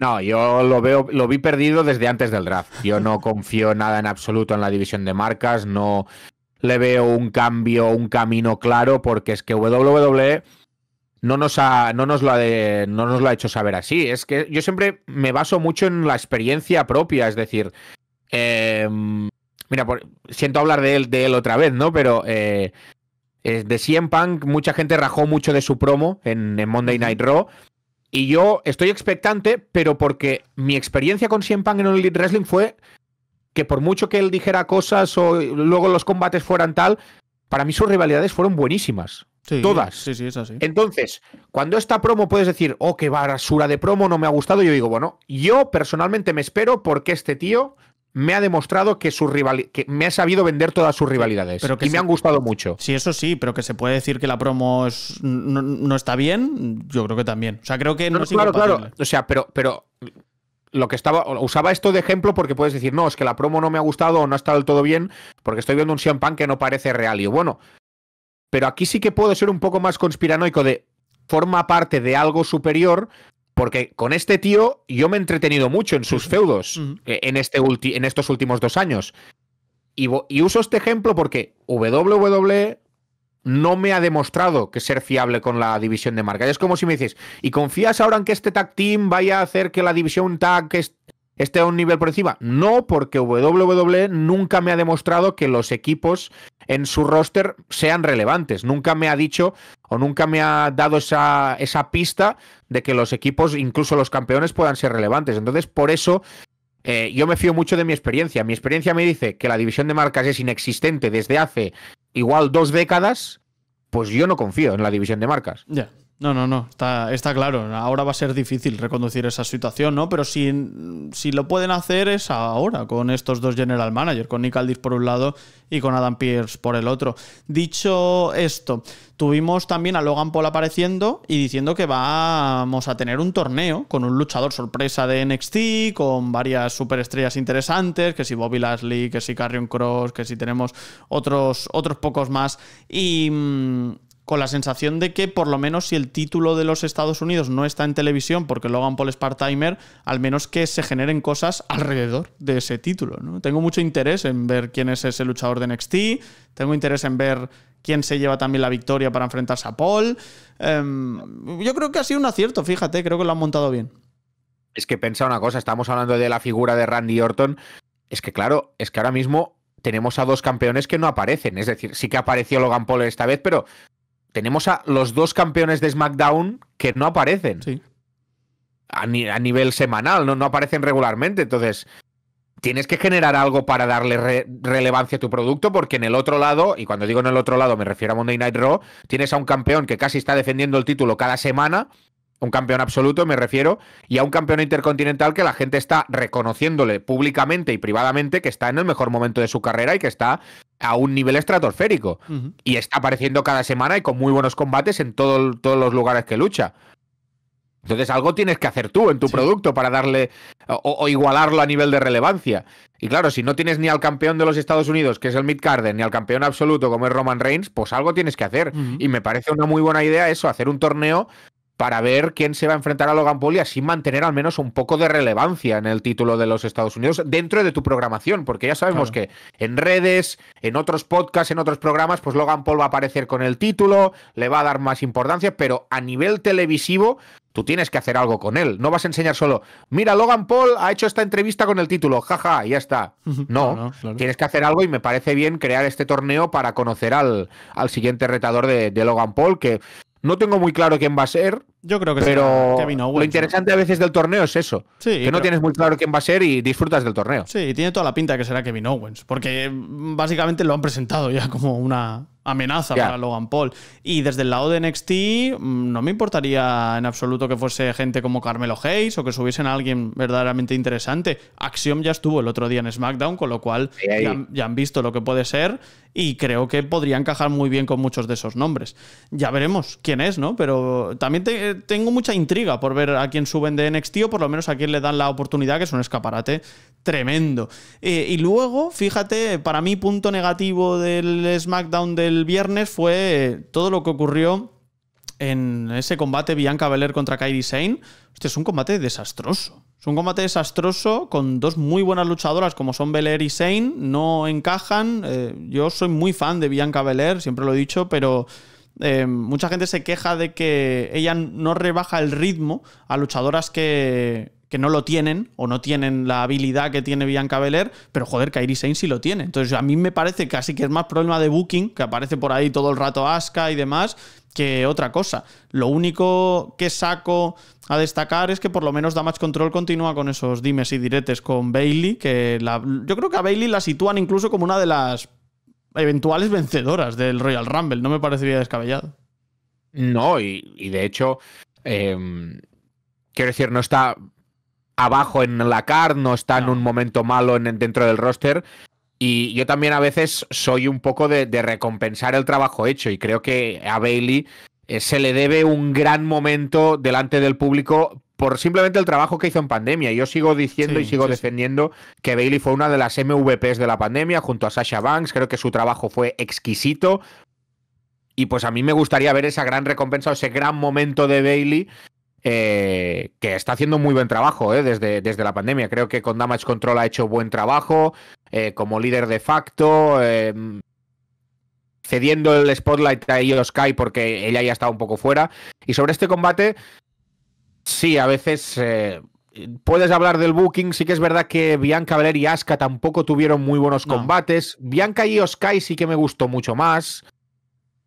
No, yo lo veo, lo vi perdido desde antes del draft. Yo no confío nada en absoluto en la división de marcas, no le veo un cambio, un camino claro, porque es que WWE no nos, ha, no, nos lo ha de, no nos lo ha hecho saber así. Es que yo siempre me baso mucho en la experiencia propia, es decir, em, mira, siento hablar de él, de él otra vez, ¿no? Pero eh, de CM Punk mucha gente rajó mucho de su promo en, Monday Night Raw. Y yo estoy expectante, pero porque mi experiencia con CM Punk en el Elite Wrestling fue que por mucho que él dijera cosas o luego los combates fueran tal, para mí sus rivalidades fueron buenísimas. Todas. Sí, sí, es así. Entonces, cuando esta promo puedes decir, oh, qué basura de promo, no me ha gustado, yo digo, bueno, yo personalmente me espero porque este tío me ha demostrado que, su que me ha sabido vender todas sus rivalidades pero que y me han gustado mucho. Sí, eso sí, pero que se puede decir que la promo no, está bien, yo creo que también. O sea, creo que no, es Claro, claro. O sea, pero, pero lo que estaba usaba esto de ejemplo porque puedes decir, "No, es que la promo no me ha gustado o no ha estado del todo bien porque estoy viendo un Sean que no parece real." Y bueno, pero aquí sí que puedo ser un poco más conspiranoico de forma parte de algo superior, porque con este tío yo me he entretenido mucho en sus feudos eh, en, este en estos últimos dos años. Y, uso este ejemplo porque WWE no me ha demostrado que ser fiable con la división de marca. Es como si me dices, ¿y confías ahora en que este tag team vaya a hacer que la división tag, esté a un nivel por encima. No, porque WWE nunca me ha demostrado que los equipos en su roster sean relevantes. Nunca me ha dicho o nunca me ha dado esa, esa pista de que los equipos, incluso los campeones, puedan ser relevantes. Entonces, por eso eh, yo me fío mucho de mi experiencia. Mi experiencia me dice que la división de marcas es inexistente desde hace igual dos décadas. Pues yo no confío en la división de marcas. Ya. No, no, no, está, claro. Ahora va a ser difícil reconducir esa situación, ¿no? Pero si, si lo pueden hacer es ahora, con estos dos general managers, con Nick Aldis por un lado y con Adam Pierce por el otro. Dicho esto, tuvimos también a Logan Paul apareciendo y diciendo que vamos a tener un torneo con un luchador sorpresa de NXT, con varias superestrellas interesantes, que si Bobby Lashley, que si Carrion Cross, que si tenemos otros, otros pocos más. Y mm, con la sensación de que por lo menos si el título de los Estados Unidos no está en televisión porque Logan Paul es part-timer, al menos que se generen cosas alrededor de ese título. ¿no? Tengo mucho interés en ver quién es ese luchador de NXT, tengo interés en ver quién se lleva también la victoria para enfrentarse a Paul. Em, yo creo que ha sido un acierto, fíjate, creo que lo han montado bien. Es que pensa una cosa, estamos hablando de la figura de Randy Orton. Es que claro, es que ahora mismo tenemos a dos campeones que no aparecen. Es decir, sí que apareció Logan Paul esta vez, pero tenemos a los dos campeones de SmackDown que no aparecen. A, nivel semanal, ¿no? no aparecen regularmente. Entonces, tienes que generar algo para darle relevancia a tu producto, porque en el otro lado, y cuando digo en el otro lado me refiero a Monday Night Raw, tienes a un campeón que casi está defendiendo el título cada semana, un campeón absoluto me refiero, y a un campeón intercontinental que la gente está reconociéndole públicamente y privadamente que está en el mejor momento de su carrera y que está a un nivel estratosférico. Y está apareciendo cada semana y con muy buenos combates en todos los lugares que lucha. Entonces algo tienes que hacer tú en tu producto para darle o, igualarlo a nivel de relevancia. Y claro, si no tienes ni al campeón de los Estados Unidos, que es el Mid Carden, ni al campeón absoluto como es Roman Reigns, pues algo tienes que hacer. Y me parece una muy buena idea eso, hacer un torneo para ver quién se va a enfrentar a Logan Paul y así mantener al menos un poco de relevancia en el título de los Estados Unidos dentro de tu programación, porque ya sabemos que en redes, en otros podcasts, en otros programas, pues Logan Paul va a aparecer con el título, le va a dar más importancia, pero a nivel televisivo tú tienes que hacer algo con él. No vas a enseñar solo, mira, Logan Paul ha hecho esta entrevista con el título, jaja, ya está. No, tienes que hacer algo y me parece bien crear este torneo para conocer al, al siguiente retador de, de Logan Paul, que no tengo muy claro quién va a ser. Yo creo que pero Lo interesante a veces del torneo es eso. que no tienes muy claro quién va a ser y disfrutas del torneo. Sí, y tiene toda la pinta que será Kevin Owens. Porque mm, básicamente lo han presentado ya como una, amenaza para Logan Paul. Y desde el lado de NXT, mm, no me importaría en absoluto que fuese gente como Carmelo Hayes o que subiesen a alguien verdaderamente interesante. Axiom ya estuvo el otro día en SmackDown, con lo cual ya, han visto lo que puede ser y creo que podría encajar muy bien con muchos de esos nombres. Ya veremos quién es, ¿no? Pero también tengo mucha intriga por ver a quién suben de NXT o por lo menos a quién le dan la oportunidad, que es un escaparate tremendo. Eh, y luego, fíjate, para mí punto negativo del SmackDown del viernes fue eh, todo lo que ocurrió en ese combate Bianca Belair contra Kairi Sane. Este es un combate desastroso. Es un combate desastroso con dos muy buenas luchadoras como son Belair y Sane. No encajan. Eh, yo soy muy fan de Bianca Belair, siempre lo he dicho, pero eh, mucha gente se queja de que ella no rebaja el ritmo a luchadoras que que no lo tienen o no tienen la habilidad que tiene Bianca Belair, pero joder, Kairi Sainz sí lo tiene. Entonces a mí me parece casi que es más problema de Booking, que aparece por ahí todo el rato Asuka y demás, que otra cosa. Lo único que saco a destacar es que por lo menos Damage Control continúa con esos dimes y diretes con Bailey, que yo creo que a Bailey la sitúan incluso como una de las eventuales vencedoras del Royal Rumble, no me parecería descabellado. No, y, de hecho, em, quiero decir, no está abajo en la car, no está en un momento malo en, dentro del roster. Y yo también a veces soy un poco de, recompensar el trabajo hecho y creo que a Bailey eh, se le debe un gran momento delante del público por simplemente el trabajo que hizo en pandemia. Yo sigo diciendo y sigo defendiendo que Bailey fue una de las MVPs de la pandemia junto a Sasha Banks. Creo que su trabajo fue exquisito. Y pues a mí me gustaría ver esa gran recompensa o ese gran momento de Bailey eh, que está haciendo muy buen trabajo eh, desde, desde la pandemia. Creo que con Damage Control ha hecho buen trabajo eh, como líder de facto, cediendo el spotlight a Io Sky porque ella ya estaba un poco fuera. Y sobre este combate, sí, a veces puedes hablar del booking. Sí que es verdad que Bianca Belair y Asuka tampoco tuvieron muy buenos combates. Bianca y sky sí que me gustó mucho más.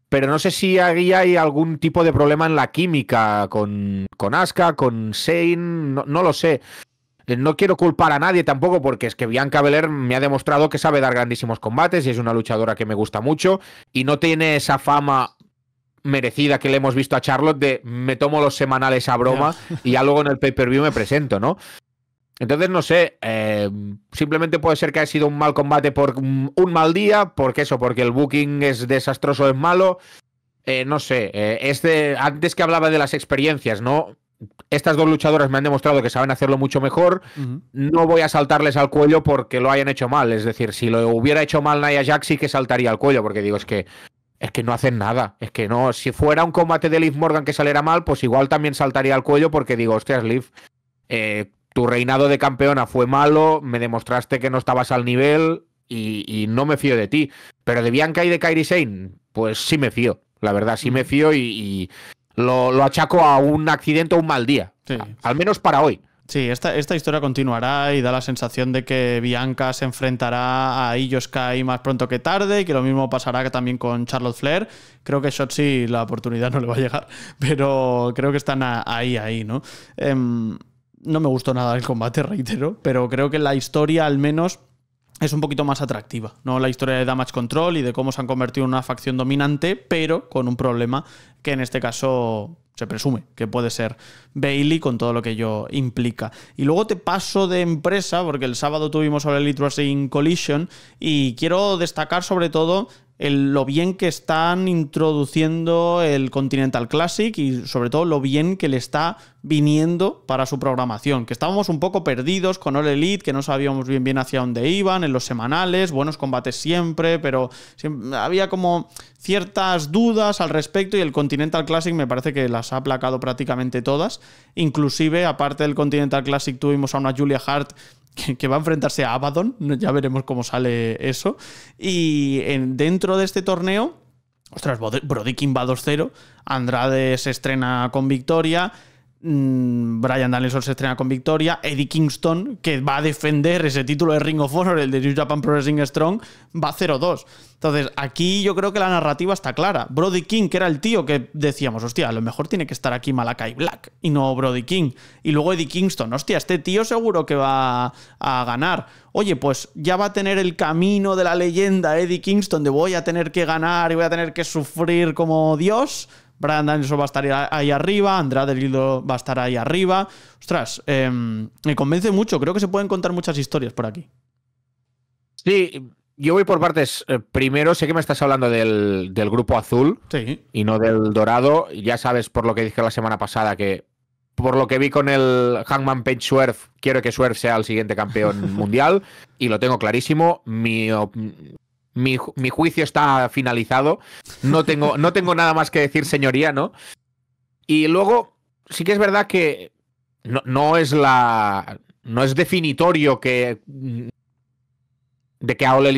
Pero no sé si ahí hay algún tipo de problema en la química con, con Asuka, con Shane, no, lo sé. Eh, no quiero culpar a nadie tampoco, porque es que Bianca Belair me ha demostrado que sabe dar grandísimos combates y es una luchadora que me gusta mucho y no tiene esa fama merecida que le hemos visto a Charlotte de me tomo los semanales a broma y ya luego en el pay-per-view me presento, ¿no? Entonces, no sé, eh, simplemente puede ser que haya sido un mal combate por un, mal día, porque eso, porque el booking es desastroso, es malo. Eh, no sé, eh, este, antes que hablaba de las experiencias, ¿no? Estas dos luchadoras me han demostrado que saben hacerlo mucho mejor. No voy a saltarles al cuello porque lo hayan hecho mal. Es decir, si lo hubiera hecho mal Naya Jax, sí que saltaría al cuello, porque digo, es que es que no hacen nada. Es que no, si fuera un combate de Liv Morgan que saliera mal, pues igual también saltaría al cuello porque digo, hostias, Liv, eh, tu reinado de campeona fue malo, me demostraste que no estabas al nivel y, no me fío de ti. Pero de Bianca y de Kairi Sane, pues sí me fío, la verdad, sí me fío y, lo, achaco a un accidente o un mal día, al menos para hoy. Sí, esta, historia continuará y da la sensación de que Bianca se enfrentará a ellos kai más pronto que tarde y que lo mismo pasará que también con Charlotte Flair. Creo que Shotzi la oportunidad no le va a llegar, pero creo que están ahí, ahí, ¿no? Em, no me gustó nada el combate, reitero, pero creo que la historia al menos es un poquito más atractiva, ¿no? La historia de Damage Control y de cómo se han convertido en una facción dominante, pero con un problema que en este caso se presume que puede ser Bailey con todo lo que ello implica. Y luego te paso de empresa, porque el sábado tuvimos sobre el Elite Collision, y quiero destacar sobre todo lo bien que están introduciendo el Continental Classic y sobre todo lo bien que le está viniendo para su programación. Que estábamos un poco perdidos con All Elite, que no sabíamos bien bien hacia dónde iban, en los semanales, buenos combates siempre, pero había como ciertas dudas al respecto y el Continental Classic me parece que las ha aplacado prácticamente todas. Inclusive, aparte del Continental Classic, tuvimos a una Julia Hart que, va a enfrentarse a Abaddon, ya veremos cómo sale eso. Y en, dentro de este torneo, ostras, Brody va 2-0, Andrade se estrena con victoria. Mm, Brian Danielson se estrena con victoria. Eddie Kingston, que va a defender ese título de Ring of Honor, el de New Japan Pro Wrestling Strong, va 0-2. Entonces, aquí yo creo que la narrativa está clara. Brody King, que era el tío que decíamos, hostia, a lo mejor tiene que estar aquí Malakai Black y no Brody King. Y luego Eddie Kingston, hostia, este tío seguro que va a ganar. Oye, pues ya va a tener el camino de la leyenda Eddie Kingston de voy a tener que ganar y voy a tener que sufrir como Dios Brian Danielson va a estar ahí arriba, Andrade Lillo va a estar ahí arriba. Ostras, em, me convence mucho, creo que se pueden contar muchas historias por aquí. Sí, yo voy por partes. Eh, primero, sé que me estás hablando del, grupo azul y no del dorado. Ya sabes por lo que dije la semana pasada que por lo que vi con el Hangman Page Swerve, quiero que Swerve sea el siguiente campeón mundial y lo tengo clarísimo. Mi, mi, mi, juicio está finalizado. No tengo, no tengo nada más que decir, señoría, ¿no? Y luego, sí que es verdad que no, es la. No es definitorio que. De que a Ole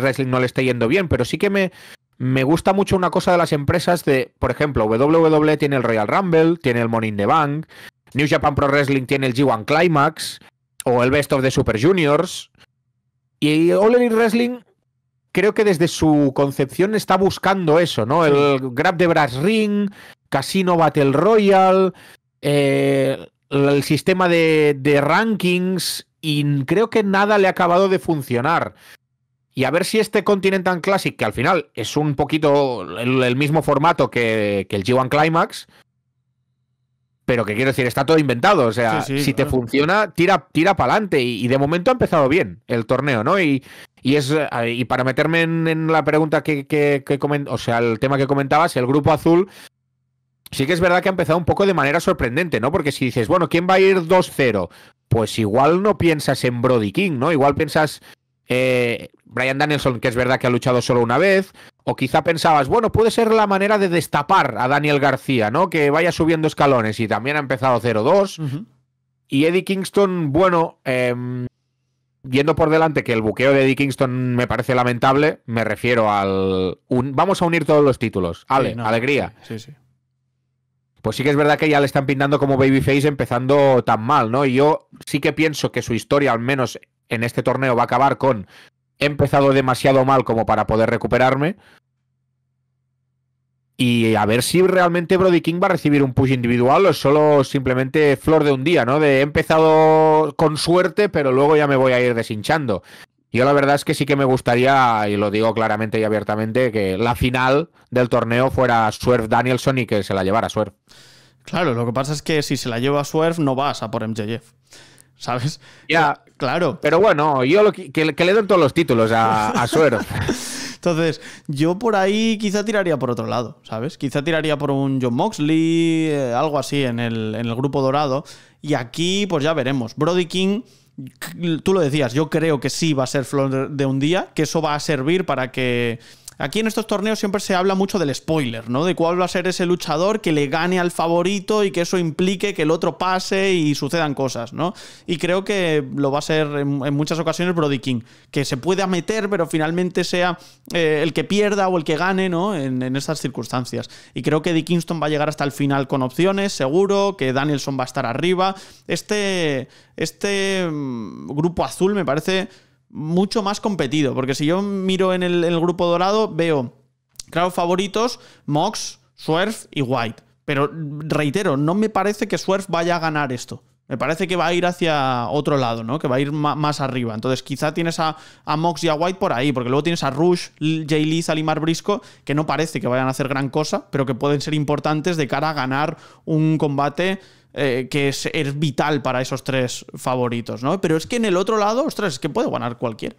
Wrestling no le esté yendo bien, pero sí que me, me gusta mucho una cosa de las empresas de, por ejemplo, WWE tiene el Royal Rumble, tiene el Morning in the Bank, New Japan Pro Wrestling tiene el G1 Climax o el Best of the Super Juniors. Y All Wrestling creo que desde su concepción está buscando eso, ¿no? El Grab de Brass Ring, Casino Battle Royale, eh, el sistema de, rankings, y creo que nada le ha acabado de funcionar. Y a ver si este Continental Classic, que al final es un poquito el, mismo formato que, el G1 Climax, pero que quiero decir, está todo inventado. O sea, si te funciona, tira, tira para adelante. Y, de momento ha empezado bien el torneo, ¿no? Y es eh, y para meterme en, la pregunta que, que, que o sea, el tema que comentabas, el grupo azul sí que es verdad que ha empezado un poco de manera sorprendente, ¿no? Porque si dices, bueno, ¿quién va a ir 2-0? Pues igual no piensas en Brody King, ¿no? Igual piensas eh, Brian Danielson, que es verdad que ha luchado solo una vez, o quizá pensabas, bueno, puede ser la manera de destapar a Daniel García, ¿no? Que vaya subiendo escalones y también ha empezado 0-2. Y Eddie Kingston, bueno, eh, yendo por delante que el buqueo de Kingston me parece lamentable, me refiero al. vamos a unir todos los títulos. Ale, alegría. Sí, sí. Pues sí que es verdad que ya le están pintando como babyface empezando tan mal, ¿no? Y yo sí que pienso que su historia, al menos en este torneo, va a acabar con. He empezado demasiado mal como para poder recuperarme. Y a ver si realmente Brody King va a recibir un push individual o es solo simplemente flor de un día, ¿no? De he empezado con suerte, pero luego ya me voy a ir deshinchando. Yo la verdad es que sí que me gustaría, y lo digo claramente y abiertamente, que la final del torneo fuera Swerve Danielson y que se la llevara Swerve. Claro, lo que pasa es que si se la lleva Swerve no vas a por MJF. ¿Sabes? Ya. Claro. Pero bueno, yo lo que, le den todos los títulos a, a Swerve. Entonces, yo por ahí quizá tiraría por otro lado, ¿sabes? Quizá tiraría por un John Moxley, eh, algo así en el, en el grupo dorado. Y aquí, pues ya veremos. Brody King tú lo decías, yo creo que sí va a ser flor de un día, que eso va a servir para que Aquí en estos torneos siempre se habla mucho del spoiler, ¿no? De cuál va a ser ese luchador que le gane al favorito y que eso implique que el otro pase y sucedan cosas, ¿no? Y creo que lo va a ser en, muchas ocasiones Brody King, que se pueda meter, pero finalmente sea eh, el que pierda o el que gane, ¿no? En, en estas circunstancias. Y creo que Kingston va a llegar hasta el final con opciones, seguro, que Danielson va a estar arriba. Este, este mm, grupo azul me parece mucho más competido. Porque si yo miro en el, grupo dorado, veo crowd favoritos, Mox, Swerve y White. Pero reitero, no me parece que Swerve vaya a ganar esto. Me parece que va a ir hacia otro lado, ¿no? Que va a ir más arriba. Entonces, quizá tienes a, a Mox y a White por ahí, porque luego tienes a Rush, Jay Lee, Salimar Brisco, que no parece que vayan a hacer gran cosa, pero que pueden ser importantes de cara a ganar un combate eh, que es, vital para esos tres favoritos, ¿no? Pero es que en el otro lado, ostras, es que puede ganar cualquiera.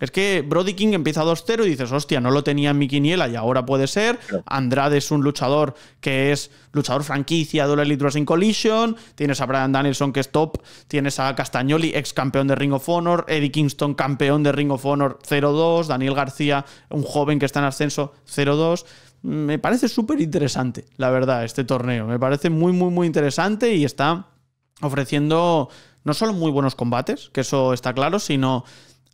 Es que Brody King empieza 2-0 y dices, hostia, no lo tenía en mi quiniela y ahora puede ser. Andrade es un luchador que es luchador franquicia de la Elite Collision. Tienes a Brian Danielson que es top. Tienes a Castagnoli, ex campeón de Ring of Honor. Eddie Kingston, campeón de Ring of Honor 0-2. Daniel García, un joven que está en ascenso 0-2 me parece súper interesante, la verdad, este torneo. Me parece muy, muy, muy interesante y está ofreciendo no solo muy buenos combates, que eso está claro, sino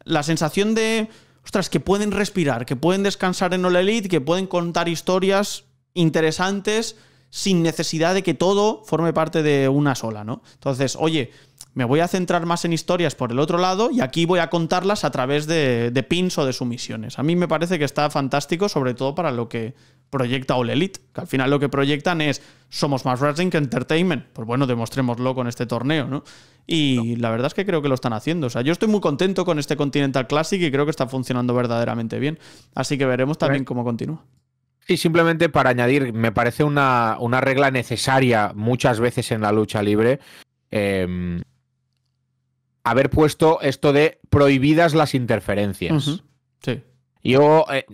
la sensación de, ostras, que pueden respirar, que pueden descansar en All Elite, que pueden contar historias interesantes sin necesidad de que todo forme parte de una sola, ¿no? Entonces, oye, me voy a centrar más en historias por el otro lado y aquí voy a contarlas a través de, pins o de sumisiones. A mí me parece que está fantástico, sobre todo para lo que proyecta All Elite, que al final lo que proyectan es somos más Wrestling que Entertainment. Pues bueno, demostrémoslo con este torneo, ¿no? Y la verdad es que creo que lo están haciendo. O sea, yo estoy muy contento con este Continental Classic y creo que está funcionando verdaderamente bien. Así que veremos también cómo continúa. Y simplemente para añadir, me parece una, una regla necesaria muchas veces en la lucha libre. Em, haber puesto esto de prohibidas las interferencias. Yo eh,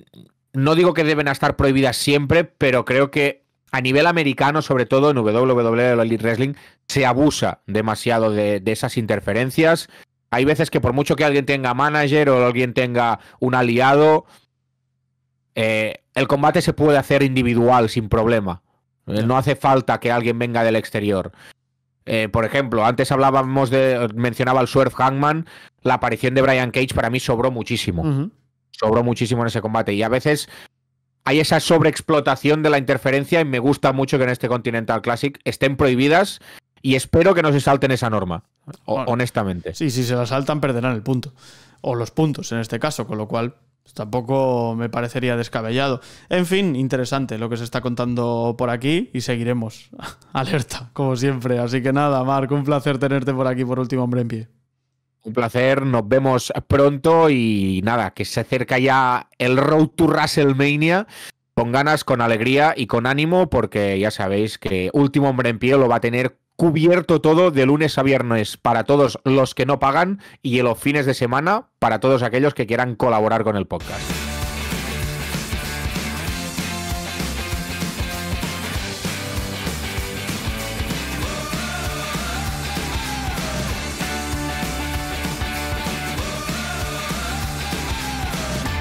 no digo que deben estar prohibidas siempre, pero creo que a nivel americano, sobre todo en WWE Elite Wrestling, se abusa demasiado de, esas interferencias. Hay veces que por mucho que alguien tenga manager o alguien tenga un aliado, eh, el combate se puede hacer individual sin problema. No hace falta que alguien venga del exterior. Eh, por ejemplo, antes hablábamos de, mencionaba el surf Hangman, la aparición de Brian Cage para mí sobró muchísimo. Sobró muchísimo en ese combate. Y a veces hay esa sobreexplotación de la interferencia y me gusta mucho que en este Continental Classic estén prohibidas y espero que no se salten esa norma, honestamente. Sí, si se la saltan perderán el punto, o los puntos en este caso, con lo cual pues tampoco me parecería descabellado. En fin, interesante lo que se está contando por aquí y seguiremos alerta, como siempre. Así que nada, Marco, un placer tenerte por aquí por último hombre en pie. Un placer, nos vemos pronto y nada, que se acerca ya el Road to WrestleMania con ganas, con alegría y con ánimo, porque ya sabéis que Último Hombre en Pie lo va a tener cubierto todo de lunes a viernes para todos los que no pagan y en los fines de semana para todos aquellos que quieran colaborar con el podcast.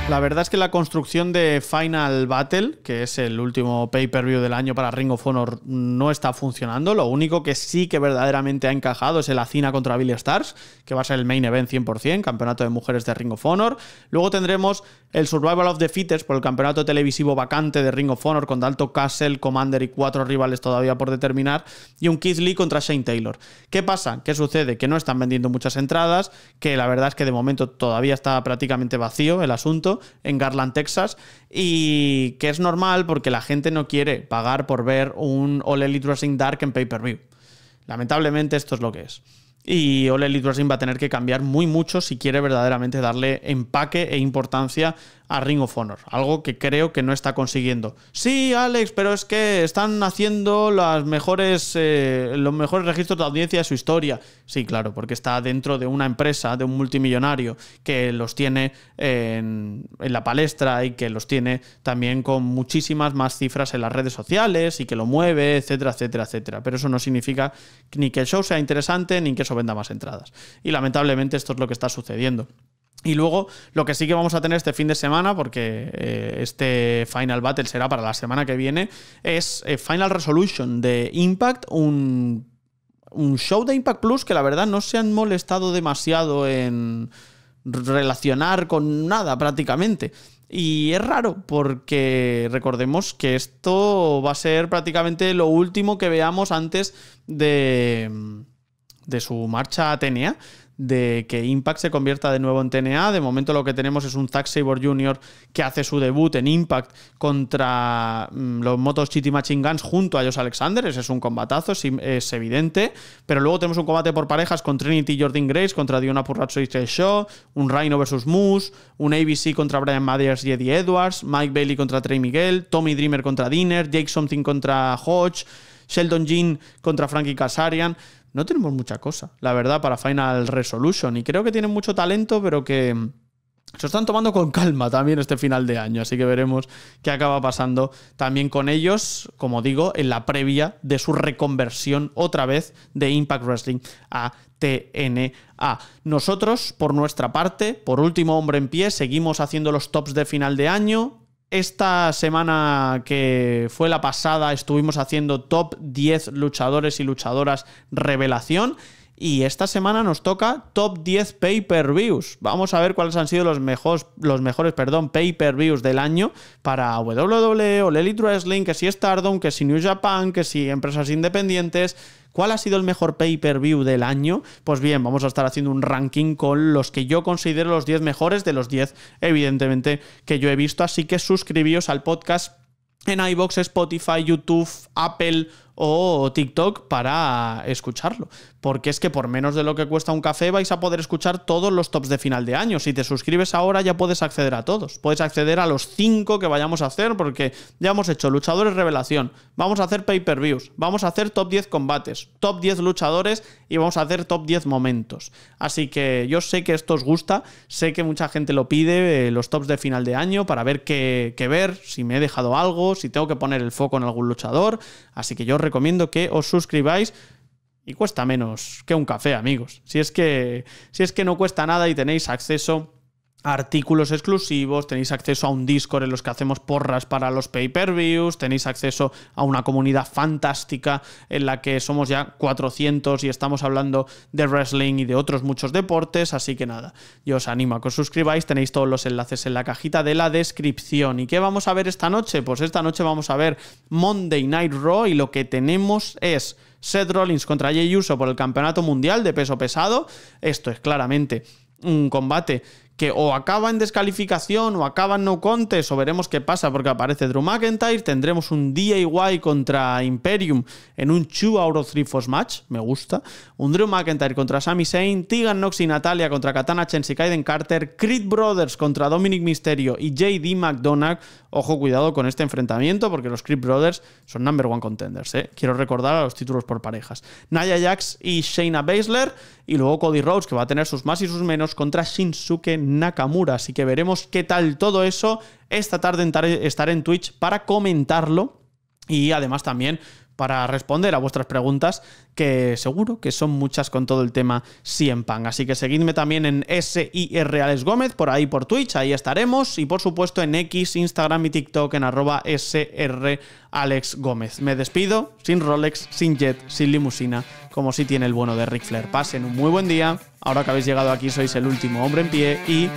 La verdad es que la construcción de Final Battle, que es el último pay-per-view del año para Ring of Honor, no está funcionando. Lo único que sí que verdaderamente ha encajado es el Acina contra Billy Stars, que va a ser el main event 100%, campeonato de mujeres de Ring of Honor. Luego tendremos el Survival of the Fittest por el campeonato televisivo vacante de Ring of Honor con Dalton Castle, Commander y cuatro rivales todavía por determinar, y un Keith Lee contra Shane Taylor. ¿Qué pasa? ¿Qué sucede? Que no están vendiendo muchas entradas, que la verdad es que de momento todavía está prácticamente vacío el asunto en Garland, Texas, y que es normal porque la gente no quiere pagar por ver un All Elite Wrestling Dark en pay-per-view. Lamentablemente esto es lo que es. Y Ole Litvasin va a tener que cambiar muy mucho si quiere verdaderamente darle empaque e importancia a Ring of Honor, algo que creo que no está consiguiendo. Sí, Alex, pero es que están haciendo mejores, eh, los mejores registros de audiencia de su historia. Sí, claro, porque está dentro de una empresa, de un multimillonario, que los tiene en, en la palestra y que los tiene también con muchísimas más cifras en las redes sociales y que lo mueve, etcétera, etcétera, etcétera. Pero eso no significa ni que el show sea interesante ni que eso venda más entradas. Y lamentablemente esto es lo que está sucediendo. Y luego lo que sí que vamos a tener este fin de semana, porque eh, este Final Battle será para la semana que viene, es eh, Final Resolution de Impact, un, un show de Impact Plus que la verdad no se han molestado demasiado en relacionar con nada prácticamente. Y es raro porque recordemos que esto va a ser prácticamente lo último que veamos antes de, de su marcha a Atenea de que Impact se convierta de nuevo en TNA. De momento lo que tenemos es un Zack Sabre Jr. que hace su debut en Impact contra mm, los Motos Chitty Machine Guns junto a Josh Alexander. Ese es un combatazo, es, evidente. Pero luego tenemos un combate por parejas con Trinity y Jordan Grace contra Diona Purrazzo y Trey Shaw, un Rhino versus Moose, un ABC contra Brian Myers y Eddie Edwards, Mike Bailey contra Trey Miguel, Tommy Dreamer contra Dinner, Jake Something contra Hodge, Sheldon Jean contra Frankie Kazarian no tenemos mucha cosa, la verdad, para Final Resolution. Y creo que tienen mucho talento, pero que se están tomando con calma también este final de año, así que veremos qué acaba pasando también con ellos, como digo, en la previa de su reconversión otra vez de Impact Wrestling a TNA. Nosotros, por nuestra parte, por último hombre en pie, seguimos haciendo los tops de final de año, esta semana que fue la pasada estuvimos haciendo top 10 luchadores y luchadoras revelación. Y esta semana nos toca top 10 pay-per-views. Vamos a ver cuáles han sido los mejores, los mejores pay-per-views del año para WWE o Elite Wrestling, que si Stardom, que si New Japan, que si empresas independientes. ¿Cuál ha sido el mejor pay-per-view del año? Pues bien, vamos a estar haciendo un ranking con los que yo considero los 10 mejores de los 10, evidentemente, que yo he visto. Así que suscribíos al podcast en iBox, Spotify, YouTube, Apple o TikTok para escucharlo porque es que por menos de lo que cuesta un café vais a poder escuchar todos los tops de final de año. Si te suscribes ahora ya puedes acceder a todos. Puedes acceder a los 5 que vayamos a hacer porque ya hemos hecho luchadores revelación, vamos a hacer pay-per-views, vamos a hacer top 10 combates, top 10 luchadores y vamos a hacer top 10 momentos. Así que yo sé que esto os gusta, sé que mucha gente lo pide, eh, los tops de final de año para ver qué, qué ver, si me he dejado algo, si tengo que poner el foco en algún luchador. Así que yo os recomiendo que os suscribáis. Y cuesta menos que un café, amigos. Si es que, si es que no cuesta nada y tenéis acceso artículos exclusivos, tenéis acceso a un Discord en los que hacemos porras para los pay-per-views, tenéis acceso a una comunidad fantástica en la que somos ya 400 y estamos hablando de wrestling y de otros muchos deportes, así que nada, yo os animo a que os suscribáis, tenéis todos los enlaces en la cajita de la descripción. ¿Y qué vamos a ver esta noche? Pues esta noche vamos a ver Monday Night Raw y lo que tenemos es... Seth Rollins contra Jey Uso por el Campeonato Mundial de Peso Pesado. Esto es claramente un combate que o acaba en descalificación o acaba en no contest o veremos qué pasa porque aparece Drew McIntyre, tendremos un DIY contra Imperium en un Chu Auro 3 Force match, me gusta, un Drew McIntyre contra Sami Zayn, Tegan Nox y Natalia contra Katana Chen, y Kaiden Carter, Creed Brothers contra Dominic Mysterio y JD McDonagh, ojo cuidado con este enfrentamiento porque los Creed Brothers son number one contenders, ¿eh? quiero recordar a los títulos por parejas, Naya Jax y Shayna Baszler y luego Cody Rhodes, que va a tener sus más y sus menos contra Shinsuke Nakamura. Así que veremos qué tal todo eso. Esta tarde estaré en Twitch para comentarlo. Y además también para responder a vuestras preguntas, que seguro que son muchas con todo el tema Cien Pan. Así que seguidme también en SIR Alex Gómez, por ahí por Twitch, ahí estaremos. Y por supuesto en X, Instagram y TikTok en arroba SR Alex Gómez. Me despido sin Rolex, sin Jet, sin limusina, como si tiene el bueno de Ric Flair. Pasen un muy buen día. Ahora que habéis llegado aquí, sois el último hombre en pie y.